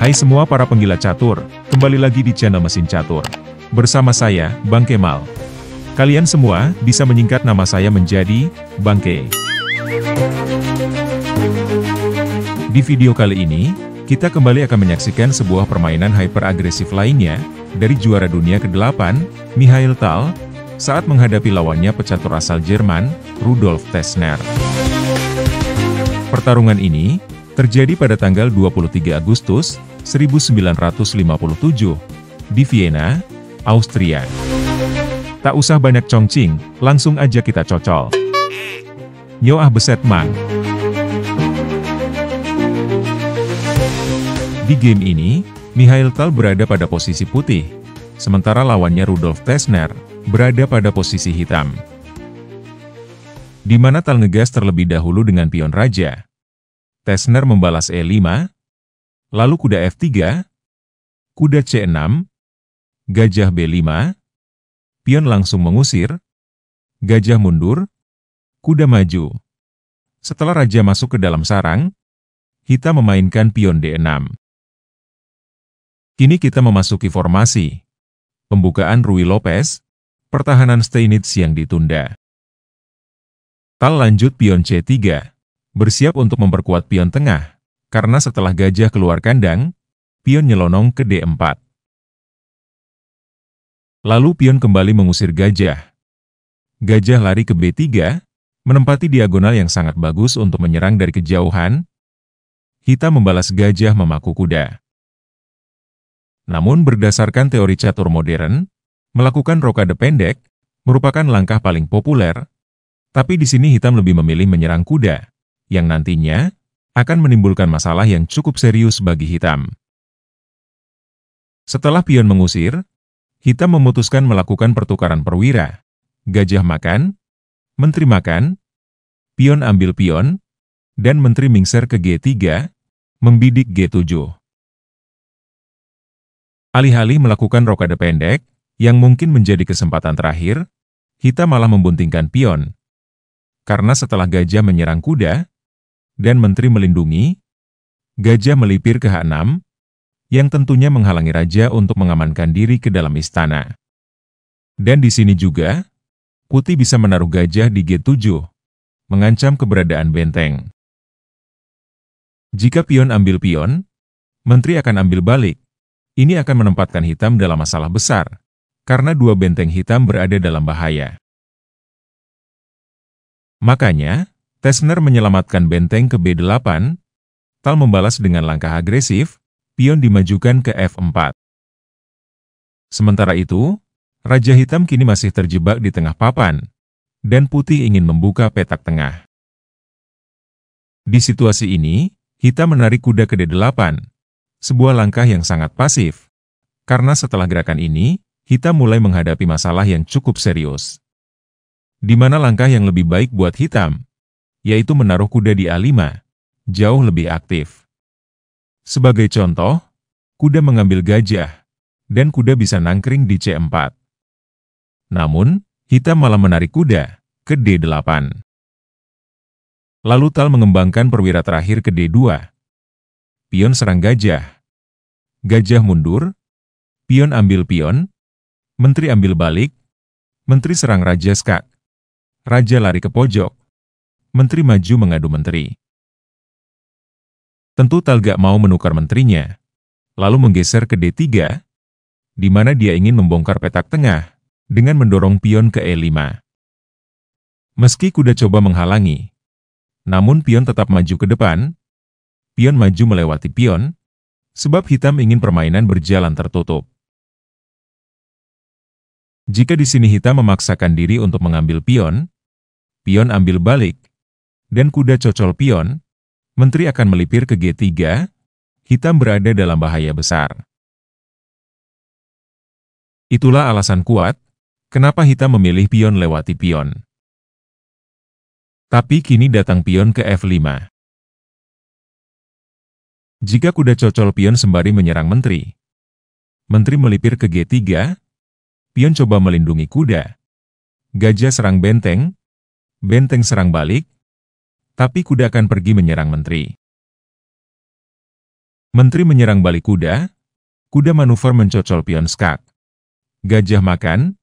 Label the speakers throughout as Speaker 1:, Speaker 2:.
Speaker 1: Hai semua para penggila catur, kembali lagi di channel Mesin Catur. Bersama saya, Bang Kemal. Kalian semua bisa menyingkat nama saya menjadi Bang K. Di video kali ini, kita kembali akan menyaksikan sebuah permainan hyper agresif lainnya dari juara dunia ke-8, Mihail Tal, saat menghadapi lawannya pecatur asal Jerman, Rudolf Tesner. Pertarungan ini terjadi pada tanggal 23 Agustus 1957, di Vienna, Austria. Tak usah banyak congcing, langsung aja kita cocol. Nyoah beset mang. Di game ini, Mikhail Tal berada pada posisi putih, sementara lawannya Rudolf Tesner berada pada posisi hitam. Di mana Tal ngegas terlebih dahulu dengan pion raja. Tesner membalas E5, lalu kuda F3, kuda C6, gajah B5, pion langsung mengusir, gajah mundur, kuda maju. Setelah raja masuk ke dalam sarang, kita memainkan pion D6. Kini kita memasuki formasi. Pembukaan Rui Lopez, pertahanan Steinitz yang ditunda. Tal lanjut pion C3, bersiap untuk memperkuat pion tengah karena setelah gajah keluar kandang, pion nyelonong ke D4. Lalu pion kembali mengusir gajah. Gajah lari ke B3, menempati diagonal yang sangat bagus untuk menyerang dari kejauhan. Hitam membalas gajah memaku kuda. Namun berdasarkan teori catur modern, melakukan rokade pendek merupakan langkah paling populer, tapi di sini hitam lebih memilih menyerang kuda, yang nantinya akan menimbulkan masalah yang cukup serius bagi hitam. Setelah pion mengusir, hitam memutuskan melakukan pertukaran perwira, gajah makan, menteri makan, pion ambil pion, dan menteri mingser ke G3, membidik G7. Alih-alih melakukan rokade pendek, yang mungkin menjadi kesempatan terakhir, Hitam malah membuntingkan pion. Karena setelah gajah menyerang kuda, dan Menteri Melindungi, gajah melipir ke H6, yang tentunya menghalangi raja untuk mengamankan diri ke dalam istana. Dan di sini juga, putih bisa menaruh gajah di G7, mengancam keberadaan benteng. Jika pion ambil pion, menteri akan ambil balik. Ini akan menempatkan hitam dalam masalah besar, karena dua benteng hitam berada dalam bahaya. Makanya, Tesner menyelamatkan benteng ke B8, Tal membalas dengan langkah agresif, pion dimajukan ke F4. Sementara itu, Raja Hitam kini masih terjebak di tengah papan, dan Putih ingin membuka petak tengah. Di situasi ini, Hitam menarik kuda ke D8, sebuah langkah yang sangat pasif. Karena setelah gerakan ini, Hitam mulai menghadapi masalah yang cukup serius. Di mana langkah yang lebih baik buat Hitam? yaitu menaruh kuda di A5, jauh lebih aktif. Sebagai contoh, kuda mengambil gajah, dan kuda bisa nangkring di C4. Namun, hitam malah menarik kuda ke D8. Lalu Tal mengembangkan perwira terakhir ke D2. Pion serang gajah. Gajah mundur, pion ambil pion, menteri ambil balik, menteri serang raja skak. Raja lari ke pojok, Menteri maju mengadu menteri. Tentu Talga mau menukar menterinya, lalu menggeser ke D3, di mana dia ingin membongkar petak tengah dengan mendorong pion ke E5. Meski kuda coba menghalangi, namun pion tetap maju ke depan, pion maju melewati pion, sebab hitam ingin permainan berjalan tertutup. Jika di sini hitam memaksakan diri untuk mengambil pion, pion ambil balik, dan kuda cocol pion, Menteri akan melipir ke G3, hitam berada dalam bahaya besar. Itulah alasan kuat, kenapa hitam memilih pion lewati pion. Tapi kini datang pion ke F5. Jika kuda cocol pion sembari menyerang menteri, menteri melipir ke G3, pion coba melindungi kuda. Gajah serang benteng, benteng serang balik, tapi kuda akan pergi menyerang menteri. Menteri menyerang balik kuda, kuda manuver mencocol pion skak. Gajah makan,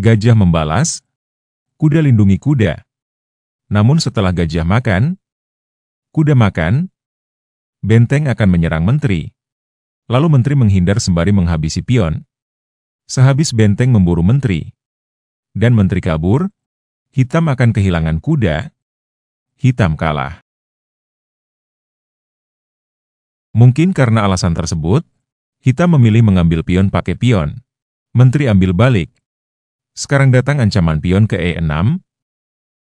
Speaker 1: gajah membalas, kuda lindungi kuda. Namun setelah gajah makan, kuda makan, benteng akan menyerang menteri. Lalu menteri menghindar sembari menghabisi pion. Sehabis benteng memburu menteri, dan menteri kabur, hitam akan kehilangan kuda, hitam kalah. Mungkin karena alasan tersebut, hitam memilih mengambil pion pakai pion. Menteri ambil balik. Sekarang datang ancaman pion ke E6,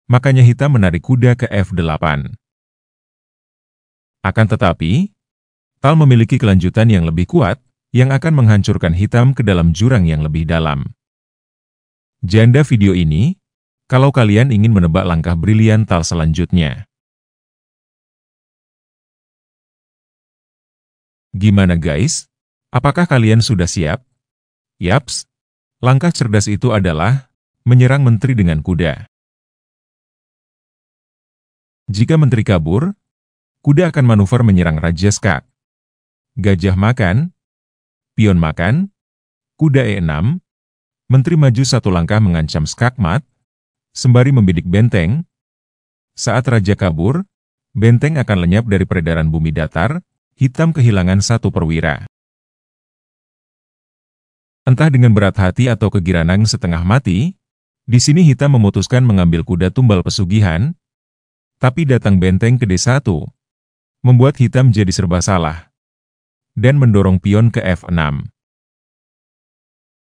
Speaker 1: makanya hitam menarik kuda ke F8. Akan tetapi, Tal memiliki kelanjutan yang lebih kuat, yang akan menghancurkan hitam ke dalam jurang yang lebih dalam. Janda video ini, kalau kalian ingin menebak langkah brilian Tal selanjutnya. Gimana guys? Apakah kalian sudah siap? Yaps, langkah cerdas itu adalah menyerang menteri dengan kuda. Jika menteri kabur, kuda akan manuver menyerang Raja Skak. Gajah makan, pion makan, kuda E6, menteri maju satu langkah mengancam skakmat, sembari membidik benteng. Saat raja kabur, benteng akan lenyap dari peredaran bumi datar, hitam kehilangan satu perwira. Entah dengan berat hati atau kegiranang setengah mati, di sini hitam memutuskan mengambil kuda tumbal pesugihan, tapi datang benteng ke D1, membuat hitam jadi serba salah, dan mendorong pion ke F6.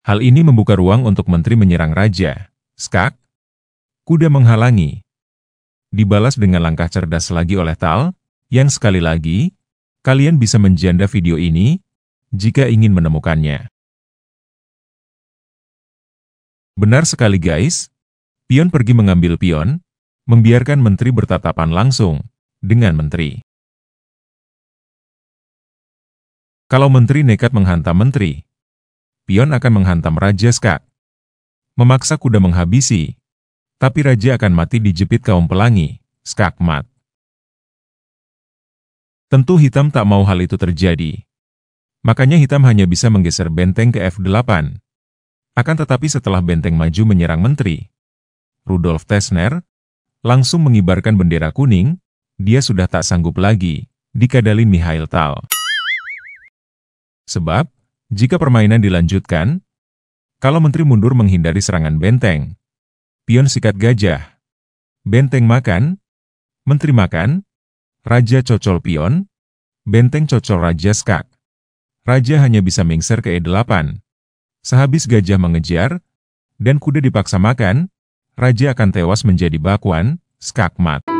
Speaker 1: Hal ini membuka ruang untuk menteri menyerang raja, skak, kuda menghalangi. Dibalas dengan langkah cerdas lagi oleh Tal, yang sekali lagi, kalian bisa menjanda video ini, jika ingin menemukannya. Benar sekali guys, pion pergi mengambil pion, membiarkan menteri bertatapan langsung dengan menteri. Kalau menteri nekat menghantam menteri, pion akan menghantam Raja Skak. Memaksa kuda menghabisi, tapi raja akan mati dijepit kaum pelangi, skakmat. Tentu hitam tak mau hal itu terjadi. Makanya hitam hanya bisa menggeser benteng ke F8. Akan tetapi setelah benteng maju menyerang menteri, Rudolf Tesner, langsung mengibarkan bendera kuning, dia sudah tak sanggup lagi, dikadali Mihail Tal. Sebab, jika permainan dilanjutkan, kalau menteri mundur menghindari serangan benteng, Pion sikat gajah. Benteng makan. Menteri makan. Raja cocol pion. Benteng cocol raja skak. Raja hanya bisa mengser ke E8. Sehabis gajah mengejar, dan kuda dipaksa makan, raja akan tewas menjadi bakwan, skakmat.